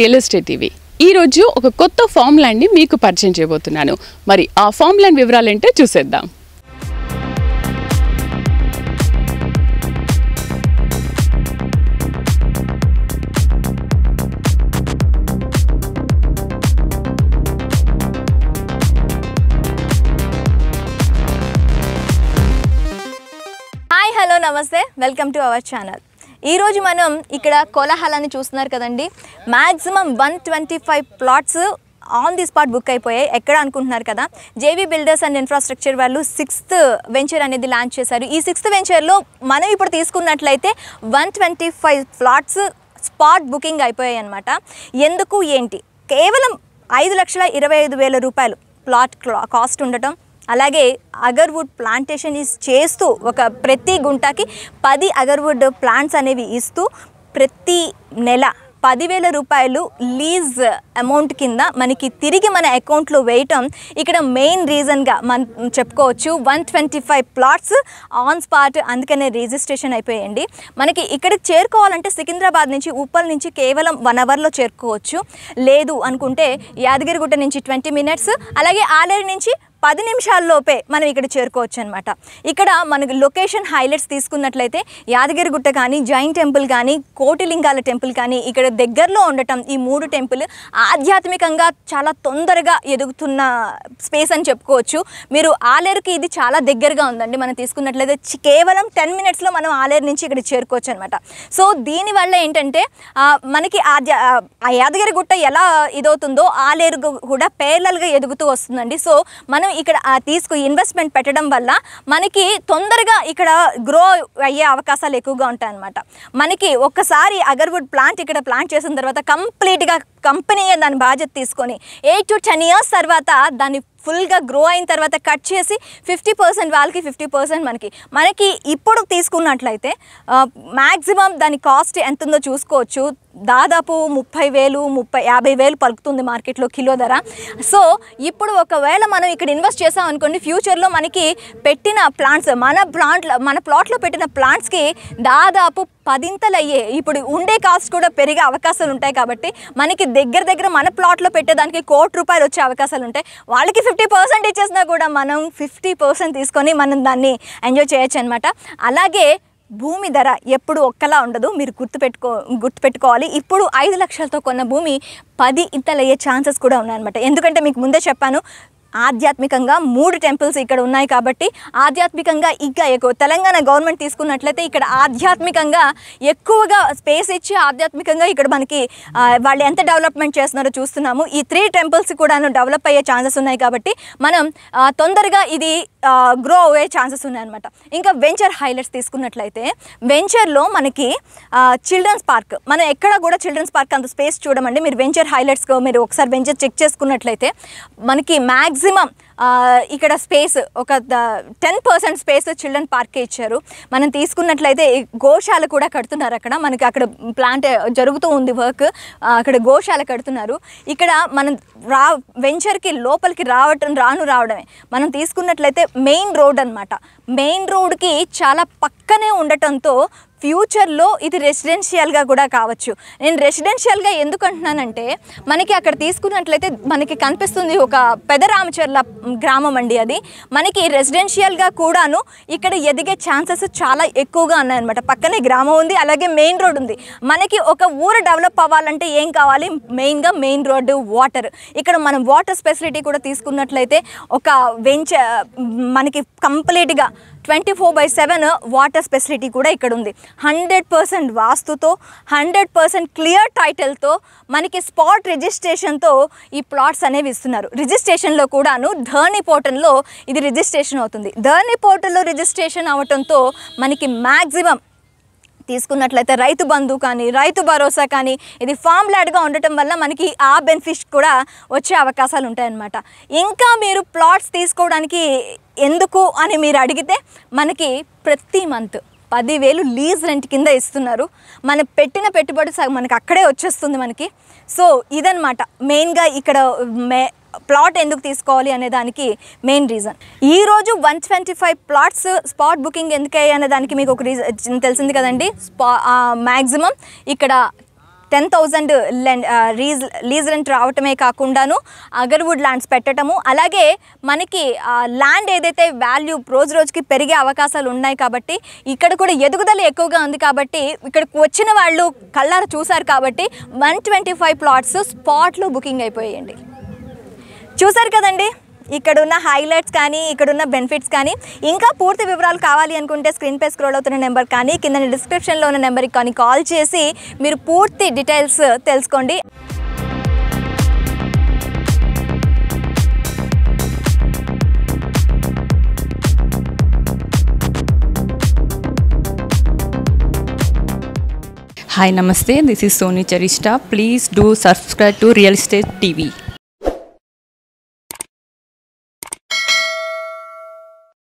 real estate TV ఈరోజు ఒక కొత్త ఫామ్ ల్యాండ్ని మీకు పరిచయం చేయబోతున్నాను మరి ఆ ఫామ్ ల్యాండ్ ఏంటో చూసేద్దాం హాయ్ హలో నమస్తే వెల్కమ్ టు అవర్ ఛానల్ ఈరోజు మనం ఇక్కడ కోలాహలాన్ని చూస్తున్నారు కదండి maximum one twenty five plots on the spot book అయిపోయాయి ఎక్కడ అనుకుంటున్నారు కదా జేవీ బిల్డర్స్ అండ్ ఇన్ఫ్రాస్ట్రక్చర్ వాళ్ళు సిక్స్త్ వెంచర్ అనేది లాంచ్ చేశారు ఈ సిక్స్త్ వెంచర్లో మనం ఇప్పుడు తీసుకున్నట్లయితే one twenty five plots spot booking అయిపోయాయి అనమాట ఎందుకు ఏంటి కేవలం ఐదు లక్షల ఇరవై ఐదు వేల రూపాయలు ప్లాట్ కాస్ట్ ఉండటం అలాగే అగర్వుడ్ ప్లాంటేషన్ ఇస్ చేస్తూ ఒక ప్రతి గుంటకి పది అగర్వుడ్ ప్లాంట్స్ అనేవి ఇస్తూ ప్రతి నెల పదివేల రూపాయలు లీజ్ అమౌంట్ కింద మనకి తిరిగి మన అకౌంట్లో వేయటం ఇక్కడ మెయిన్ రీజన్గా మనం చెప్పుకోవచ్చు one twenty five plots on spot అందుకనే రిజిస్ట్రేషన్ అయిపోయండి మనకి ఇక్కడికి చేరుకోవాలంటే సికింద్రాబాద్ నుంచి ఉప్పల్ నుంచి కేవలం వన్ అవర్లో చేరుకోవచ్చు లేదు అనుకుంటే యాదగిరిగుట్ట నుంచి ట్వంటీ మినిట్స్ అలాగే ఆలేరు నుంచి పది నిమిషాల్లోపే మనం ఇక్కడ చేరుకోవచ్చు అనమాట ఇక్కడ మనకు లొకేషన్ హైలైట్స్ తీసుకున్నట్లయితే యాదగిరిగుట్ట కానీ జైన్ టెంపుల్ కానీ కోటిలింగాల టెంపుల్ కానీ ఇక్కడ దగ్గరలో ఉండటం ఈ మూడు టెంపుల్ ఆధ్యాత్మికంగా చాలా తొందరగా ఎదుగుతున్న స్పేస్ అని చెప్పుకోవచ్చు మీరు ఆలేరుకి ఇది చాలా దగ్గరగా ఉందండి మనం తీసుకున్నట్లయితే కేవలం టెన్ మినిట్స్లో మనం ఆలేరు నుంచి ఇక్కడ చేరుకోవచ్చు అనమాట సో దీనివల్ల ఏంటంటే మనకి ఆధ్యా యాదగిరిగుట్ట ఎలా ఇదవుతుందో ఆలేరు కూడా పేర్లల్గా ఎదుగుతూ వస్తుందండి సో మనం ఇక్కడ తీసుకు ఇన్వెస్ట్మెంట్ పెట్టడం వల్ల మనకి తొందరగా ఇక్కడ గ్రో అయ్యే అవకాశాలు ఎక్కువగా ఉంటాయి అనమాట మనకి ఒక్కసారి అగర్వుడ్ ప్లాంట్ ఇక్కడ ప్లాంట్ చేసిన తర్వాత కంప్లీట్గా కంపెనీయే దాని బాధ్యత తీసుకొని ఎయిట్ టు టెన్ ఇయర్స్ తర్వాత దాన్ని ఫుల్గా గ్రో అయిన తర్వాత కట్ చేసి ఫిఫ్టీ పర్సెంట్ వాళ్ళకి ఫిఫ్టీ పర్సెంట్ మనకి మనకి ఇప్పుడు తీసుకున్నట్లయితే మ్యాక్సిమం దాని కాస్ట్ ఎంత ఉందో చూసుకోవచ్చు దాదాపు ముప్పై వేలు ముప్పై యాభై వేలు పలుకుతుంది మార్కెట్లో కిలో ధర సో ఇప్పుడు ఒకవేళ మనం ఇక్కడ ఇన్వెస్ట్ చేసాం అనుకోండి ఫ్యూచర్లో మనకి పెట్టిన ప్లాంట్స్ మన ప్లాంట్లో మన ప్లాట్లో పెట్టిన ప్లాంట్స్కి దాదాపు పదింతలయ్యే ఇప్పుడు ఉండే కాస్ట్ కూడా పెరిగే అవకాశాలు ఉంటాయి కాబట్టి మనకి దగ్గర దగ్గర మన ప్లాట్లో పెట్టేదానికి కోటి రూపాయలు వచ్చే అవకాశాలు ఉంటాయి వాళ్ళకి ఫిఫ్టీ పర్సెంట్ ఇచ్చేసినా కూడా మనం ఫిఫ్టీ పర్సెంట్ తీసుకొని మనం దాన్ని ఎంజాయ్ చేయొచ్చు అనమాట అలాగే భూమి ధర ఎప్పుడు ఒక్కలా ఉండదు మీరు గుర్తుపెట్టుకో గుర్తుపెట్టుకోవాలి ఇప్పుడు ఐదు లక్షలతో కొన్న భూమి పది ఇంతలయ్యే ఛాన్సెస్ కూడా ఉన్నాయన్నమాట ఎందుకంటే మీకు ముందే చెప్పాను ఆధ్యాత్మికంగా మూడు టెంపుల్స్ ఇక్కడ ఉన్నాయి కాబట్టి ఆధ్యాత్మికంగా ఇంకా ఎక్కువ తెలంగాణ గవర్నమెంట్ తీసుకున్నట్లయితే ఇక్కడ ఆధ్యాత్మికంగా ఎక్కువగా స్పేస్ ఇచ్చి ఆధ్యాత్మికంగా ఇక్కడ మనకి వాళ్ళు ఎంత డెవలప్మెంట్ చేస్తున్నారో చూస్తున్నాము ఈ త్రీ టెంపుల్స్ కూడాను డెవలప్ అయ్యే ఛాన్సెస్ ఉన్నాయి కాబట్టి మనం తొందరగా ఇది గ్రో అయ్యే ఛాన్సెస్ ఉన్నాయన్నమాట ఇంకా వెంచర్ హైలైట్స్ తీసుకున్నట్లయితే వెంచర్లో మనకి చిల్డ్రన్స్ పార్క్ మనం ఎక్కడ కూడా చిల్డ్రన్స్ పార్క్ అంత స్పేస్ చూడమండి మీరు వెంచర్ హైలైట్స్ మీరు ఒకసారి వెంచర్ చెక్ చేసుకున్నట్లయితే మనకి మ్యాక్సిమం ఇక్కడ స్పేస్ ఒక ten percent space children park ఇచ్చారు మనం తీసుకున్నట్లయితే గోశాల కూడా కడుతున్నారు అక్కడ మనకి అక్కడ ప్లాంట్ జరుగుతూ ఉంది వర్క్ అక్కడ గోశాల కడుతున్నారు ఇక్కడ మనం రా వెంచర్కి లోపలికి రావటం రాను రావడమే మనం తీసుకున్నట్లయితే మెయిన్ రోడ్ అనమాట మెయిన్ రోడ్కి చాలా పక్కనే ఉండటంతో ఫ్యూచర్లో ఇది రెసిడెన్షియల్గా కూడా కావచ్చు నేను రెసిడెన్షియల్గా ఎందుకు అంటున్నానంటే మనకి అక్కడ తీసుకున్నట్లయితే మనకి కనిపిస్తుంది ఒక పెదరామచర్ల గ్రామం అండి అది మనకి రెసిడెన్షియల్గా కూడాను ఇక్కడ ఎదిగే ఛాన్సెస్ చాలా ఎక్కువగా ఉన్నాయన్నమాట పక్కనే గ్రామం ఉంది అలాగే మెయిన్ రోడ్ ఉంది మనకి ఒక ఊరు డెవలప్ అవ్వాలంటే ఏం కావాలి మెయిన్గా మెయిన్ రోడ్డు వాటర్ ఇక్కడ మనం వాటర్ ఫెసిలిటీ కూడా తీసుకున్నట్లయితే ఒక వెంచ మనకి కంప్లీట్గా twenty four by seven water facility కూడా ఇక్కడ ఉంది హండ్రెడ్ పర్సెంట్ వాస్తుతో హండ్రెడ్ పర్సెంట్ క్లియర్ టైటిల్తో మనకి స్పాట్ రిజిస్ట్రేషన్తో ఈ ప్లాట్స్ అనేవి ఇస్తున్నారు రిజిస్ట్రేషన్లో కూడాను ధర్ని పోర్టల్లో ఇది రిజిస్ట్రేషన్ అవుతుంది ధర్ని పోర్టల్లో రిజిస్ట్రేషన్ అవటంతో మనకి మ్యాక్సిమం తీసుకున్నట్లయితే రైతు బంధు కానీ రైతు భరోసా కానీ ఇది ఫామ్ ల్యాడ్గా ఉండటం వల్ల మనకి ఆ బెనిఫిట్ కూడా వచ్చే అవకాశాలు ఉంటాయన్నమాట ఇంకా మీరు ప్లాట్స్ తీసుకోవడానికి ఎందుకు అని మీరు అడిగితే మనకి ప్రతి మంత్ పదివేలు లీజ్ రెంట్ కింద ఇస్తున్నారు మనం పెట్టిన పెట్టుబడి మనకి అక్కడే వచ్చేస్తుంది మనకి సో ఇదనమాట మెయిన్గా ఇక్కడ మే ప్లాట్ ఎందుకు తీసుకోవాలి అనే దానికి మెయిన్ రీజన్ ఈరోజు one twenty five plots spot booking ఎందుకయ్యాయి అనే దానికి మీకు ఒక రీజన్ తెలిసింది కదండి స్పా మ్యాక్సిమం ఇక్కడ టెన్ థౌజండ్ రీజ్ లీజ్ రెంట్ రావటమే కాకుండాను అగర్వుడ్ ల్యాండ్స్ పెట్టడము అలాగే మనకి ల్యాండ్ ఏదైతే వాల్యూ రోజు రోజుకి పెరిగే అవకాశాలు ఉన్నాయి కాబట్టి ఇక్కడ కూడా ఎదుగుదల ఎక్కువగా ఉంది కాబట్టి ఇక్కడికి వచ్చిన వాళ్ళు కళ్ళారు చూశారు కాబట్టి వన్ ట్వంటీ ఫైవ్ ప్లాట్స్ స్పాట్లో బుకింగ్ అయిపోయాయండి చూసారు కదండి ఇక్కడ ఉన్న హైలైట్స్ కానీ ఇక్కడ ఉన్న బెనిఫిట్స్ కానీ ఇంకా పూర్తి వివరాలు కావాలి అనుకుంటే స్క్రీన్ పే స్క్రోల్ అవుతున్న నెంబర్ కానీ కింద డిస్క్రిప్షన్లో ఉన్న నెంబర్కి కానీ కాల్ చేసి మీరు పూర్తి డీటెయిల్స్ తెలుసుకోండి హాయ్ నమస్తే this is Soni Charishta please do subscribe to real estate TV